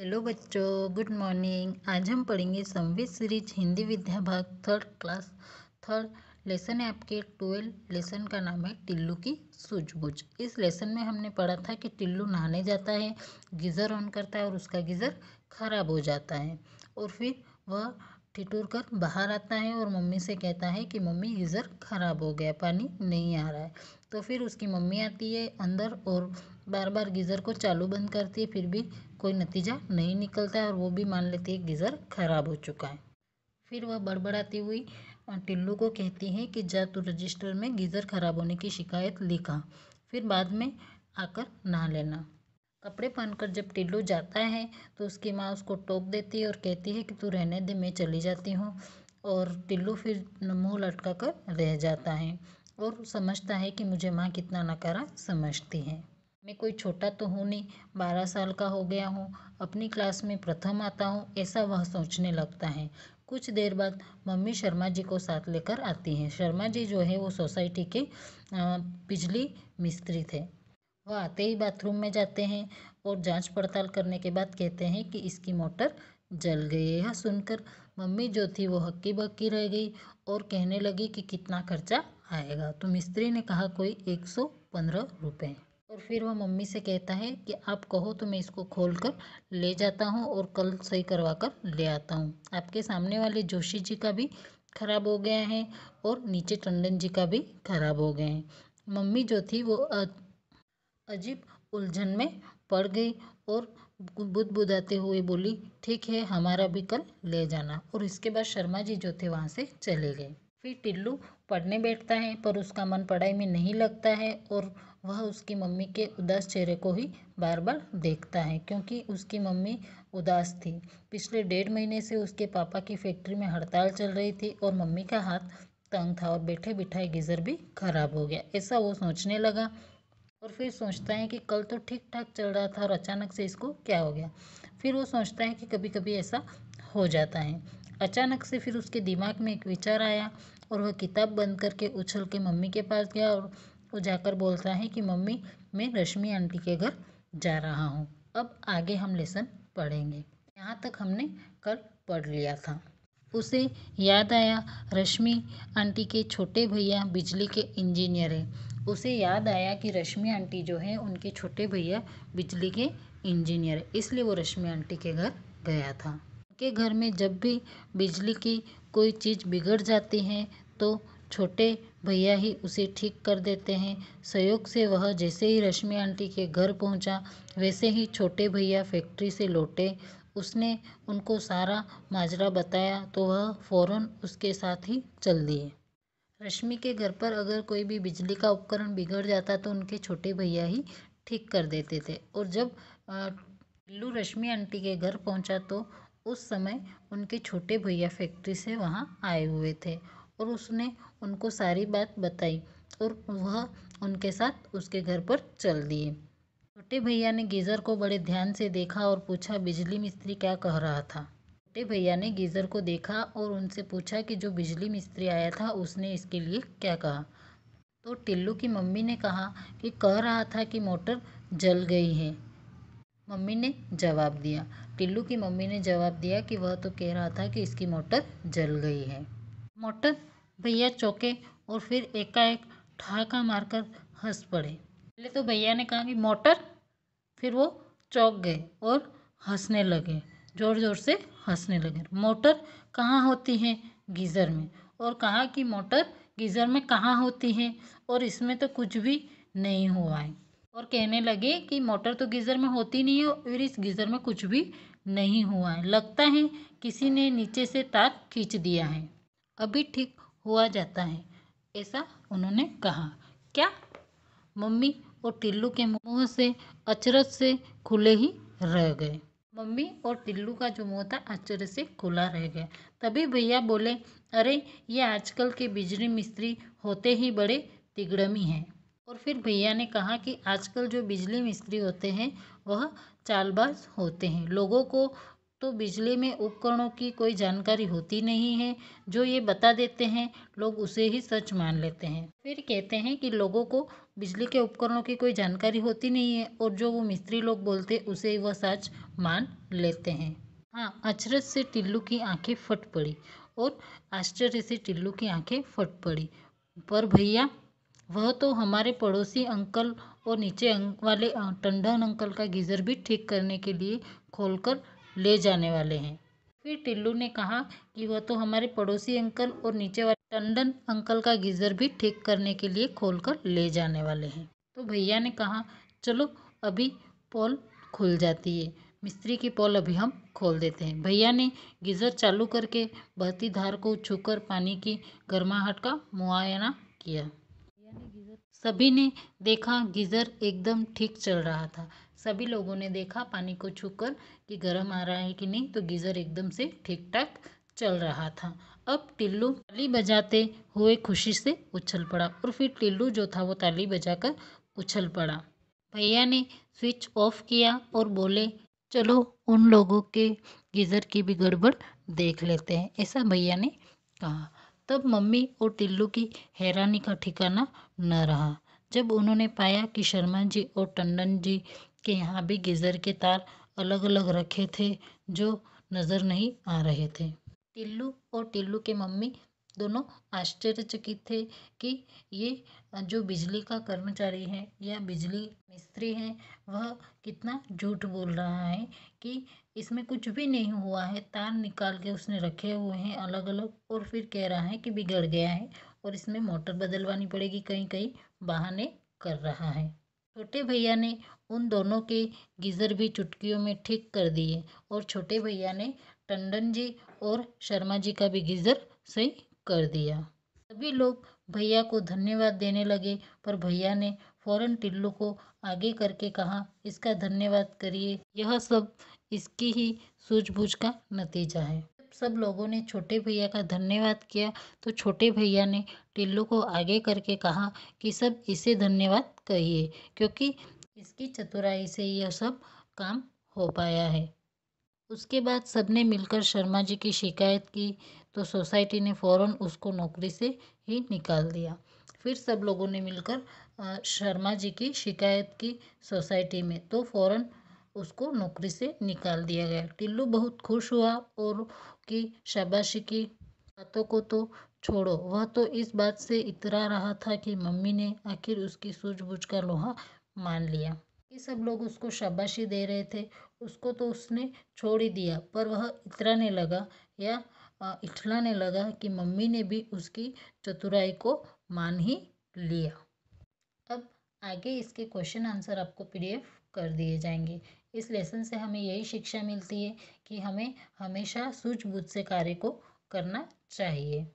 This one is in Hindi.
हेलो बच्चों गुड मॉर्निंग आज हम पढ़ेंगे संविद सीरीज हिंदी विद्या भाग थर्ड क्लास थर्ड लेसन है आपके ट्वेल्व लेसन का नाम है टिल्लू की सूझबूझ इस लेसन में हमने पढ़ा था कि टिल्लू नहाने जाता है गीज़र ऑन करता है और उसका गीज़र खराब हो जाता है और फिर वह ठिठुर कर बाहर आता है और मम्मी से कहता है कि मम्मी गीज़र ख़राब हो गया पानी नहीं आ रहा है तो फिर उसकी मम्मी आती है अंदर और बार बार गीज़र को चालू बंद करती है फिर भी कोई नतीजा नहीं निकलता है और वो भी मान लेती है गीज़र ख़राब हो चुका है फिर वह बड़बड़ाती हुई टिल्लू को कहती है कि जा तू रजिस्टर में गीज़र ख़राब होने की शिकायत लिखा फिर बाद में आकर नहा लेना कपड़े पहनकर जब टिल्लू जाता है तो उसकी माँ उसको टोक देती है और कहती है कि तू रहने दे मैं चली जाती हूँ और टिल्लू फिर मुँह लटका कर रह जाता है और समझता है कि मुझे माँ कितना नकारा समझती है मैं कोई छोटा तो हूँ नहीं बारह साल का हो गया हूँ अपनी क्लास में प्रथम आता हूँ ऐसा वह सोचने लगता है कुछ देर बाद मम्मी शर्मा जी को साथ लेकर आती हैं शर्मा जी जो है वो सोसाइटी के बिजली मिस्त्री थे वह आते ही बाथरूम में जाते हैं और जांच पड़ताल करने के बाद कहते हैं कि इसकी मोटर जल गई यह सुनकर मम्मी जो थी वो हक्की बक्की रह गई और कहने लगी कि कितना खर्चा आएगा तो मिस्त्री ने कहा कोई एक सौ पंद्रह रुपये और फिर वह मम्मी से कहता है कि आप कहो तो मैं इसको खोल कर ले जाता हूँ और कल सही करवा कर ले आता हूँ आपके सामने वाले जोशी जी का भी खराब हो गया है और नीचे टंडन जी का भी खराब हो गया है मम्मी जो थी वो अजीब उलझन में पड़ गई और बुद बुदाते हुए बोली ठीक है हमारा भी कल ले जाना और इसके बाद शर्मा जी जो थे वहाँ से चले गए फिर टिल्लू पढ़ने बैठता है पर उसका मन पढ़ाई में नहीं लगता है और वह उसकी मम्मी के उदास चेहरे को ही बार बार देखता है क्योंकि उसकी मम्मी उदास थी पिछले डेढ़ महीने से उसके पापा की फैक्ट्री में हड़ताल चल रही थी और मम्मी का हाथ तंग था और बैठे बिठाए गीज़र भी खराब हो गया ऐसा वो सोचने लगा और फिर सोचता है कि कल तो ठीक ठाक चल रहा था और अचानक से इसको क्या हो गया फिर वो सोचता है कि कभी कभी ऐसा हो जाता है अचानक से फिर उसके दिमाग में एक विचार आया और वह किताब बंद करके उछल के मम्मी के पास गया और वो जाकर बोलता है कि मम्मी मैं रश्मि आंटी के घर जा रहा हूँ अब आगे हम लेसन पढ़ेंगे यहाँ तक हमने कल पढ़ लिया था उसे याद आया रश्मि आंटी के छोटे भैया बिजली के इंजीनियर हैं उसे याद आया कि रश्मि आंटी जो है उनके छोटे भैया बिजली के इंजीनियर है इसलिए वो रश्मि आंटी के घर गया था सबके घर में जब भी बिजली की कोई चीज़ बिगड़ जाती है तो छोटे भैया ही उसे ठीक कर देते हैं सहयोग से वह जैसे ही रश्मि आंटी के घर पहुंचा वैसे ही छोटे भैया फैक्ट्री से लौटे उसने उनको सारा माजरा बताया तो वह फ़ौरन उसके साथ ही चल दिए रश्मि के घर पर अगर कोई भी बिजली का उपकरण बिगड़ जाता तो उनके छोटे भैया ही ठीक कर देते थे और जब बिल्लू रश्मि आंटी के घर पहुंचा तो उस समय उनके छोटे भैया फैक्ट्री से वहाँ आए हुए थे और उसने उनको सारी बात बताई और वह उनके साथ उसके घर पर चल दिए छोटे भैया ने गीज़र को बड़े ध्यान से देखा और पूछा बिजली मिस्त्री क्या कह रहा था छोटे भैया ने गीज़र को देखा और उनसे पूछा कि जो बिजली मिस्त्री आया था उसने इसके लिए क्या कहा तो टिल्लू की मम्मी ने कहा कि कह रहा था कि मोटर जल गई है मम्मी ने जवाब दिया टिल्लू की मम्मी ने जवाब दिया कि वह तो कह रहा था कि इसकी मोटर जल गई है मोटर भैया चौके और फिर एकाएक ठहाका मारकर हंस पड़े पहले तो भैया ने कहा कि मोटर फिर वो चौक गए और हंसने लगे ज़ोर ज़ोर से हंसने लगे मोटर कहाँ होती है गीज़र में और कहा कि मोटर गीज़र में कहाँ होती है और इसमें तो कुछ भी नहीं हुआ है और कहने लगे कि मोटर तो गीज़र में होती नहीं है और इस गीज़र में कुछ भी नहीं हुआ है लगता है किसी ने नीचे से तार खींच दिया है अभी ठीक हुआ जाता है ऐसा उन्होंने कहा क्या मम्मी और टिल्लू के मुंह से अचरज से खुले ही रह गए मम्मी और टिल्लू का जो मुंह था अचरज से खुला रह गया तभी भैया बोले अरे ये आजकल के बिजली मिस्त्री होते ही बड़े तिगड़मी हैं और फिर भैया ने कहा कि आजकल जो बिजली मिस्त्री होते हैं वह चालबाज होते हैं लोगों को तो बिजली में उपकरणों की कोई जानकारी होती नहीं है जो ये बता देते हैं लोग उसे ही सच मान लेते हैं फिर कहते हैं कि लोगों को बिजली के उपकरणों की कोई जानकारी होती नहीं है और जो वो मिस्त्री लोग बोलते उसे वह सच मान लेते हैं हाँ अचरज से टिल्लू की आंखें फट पड़ी और आश्चर्य से टिल्लू की आंखें फट पड़ी पर भैया वह तो हमारे पड़ोसी अंकल और नीचे अं, वाले टंडन अंकल का गीज़र भी ठीक करने के लिए खोल कर ले जाने वाले हैं फिर टिल्लू ने कहा कि वह तो हमारे पड़ोसी अंकल और नीचे वाले टंडन अंकल का गीज़र भी ठीक करने के लिए खोल कर ले जाने वाले हैं तो भैया ने कहा चलो अभी पोल खुल जाती है मिस्त्री की पोल अभी हम खोल देते हैं भैया ने गीज़र चालू करके बहती धार को छूकर पानी की गर्माहट का मुआयना किया सभी ने देखा गीज़र एकदम ठीक चल रहा था सभी लोगों ने देखा पानी को छूकर कि गर्म आ रहा है कि नहीं तो गीज़र एकदम से ठीक ठाक चल रहा था अब टिल्लू ताली बजाते हुए खुशी से उछल पड़ा और फिर टिल्लू जो था वो ताली बजाकर उछल पड़ा भैया ने स्विच ऑफ किया और बोले चलो उन लोगों के गीज़र की भी गड़बड़ देख लेते हैं ऐसा भैया ने कहा तब मम्मी और टिल्लू की हैरानी का ठिकाना न रहा जब उन्होंने पाया कि शर्मा जी और टंडन जी के यहाँ भी गीज़र के तार अलग अलग रखे थे जो नज़र नहीं आ रहे थे टिल्लू और टिल्लू के मम्मी दोनों आश्चर्यचकित थे कि ये जो बिजली का कर्मचारी है या बिजली मिस्त्री है वह कितना झूठ बोल रहा है कि इसमें कुछ भी नहीं हुआ है तार निकाल के उसने रखे हुए हैं अलग अलग और फिर कह रहा है कि बिगड़ गया है और इसमें मोटर बदलवानी पड़ेगी कहीं कहीं बहाने कर रहा है छोटे भैया ने उन दोनों के गीज़र भी चुटकियों में ठीक कर दिए और छोटे भैया ने टंडन जी और शर्मा जी का भी गीज़र सही कर दिया सभी लोग भैया को धन्यवाद देने लगे पर भैया ने फौरन टिल्लू को आगे करके कहा इसका धन्यवाद करिए यह सब इसकी ही सूझबूझ का नतीजा है सब लोगों ने छोटे भैया का धन्यवाद किया तो छोटे भैया ने टिल्लू को आगे करके कहा कि सब इसे धन्यवाद कहिए क्योंकि इसकी चतुराई से यह सब काम हो पाया है उसके बाद सबने मिलकर शर्मा जी की शिकायत की तो सोसाइटी ने फ़ौरन उसको नौकरी से ही निकाल दिया फिर सब लोगों ने मिलकर शर्मा जी की शिकायत की सोसाइटी में तो फ़ौरन उसको नौकरी से निकाल दिया गया टिल्लू बहुत खुश हुआ और कि शाबाशी की बातों को तो छोड़ो वह तो इस बात से इतरा रहा था कि मम्मी ने आखिर उसकी सूझबूझ का लोहा मान लिया कि सब लोग उसको शाबाशी दे रहे थे उसको तो उसने छोड़ ही दिया पर वह इतराने लगा या इठलाने लगा कि मम्मी ने भी उसकी चतुराई को मान ही लिया अब आगे इसके क्वेश्चन आंसर आपको पीडीएफ कर दिए जाएंगे इस लेसन से हमें यही शिक्षा मिलती है कि हमें हमेशा सूझबूझ से कार्य को करना चाहिए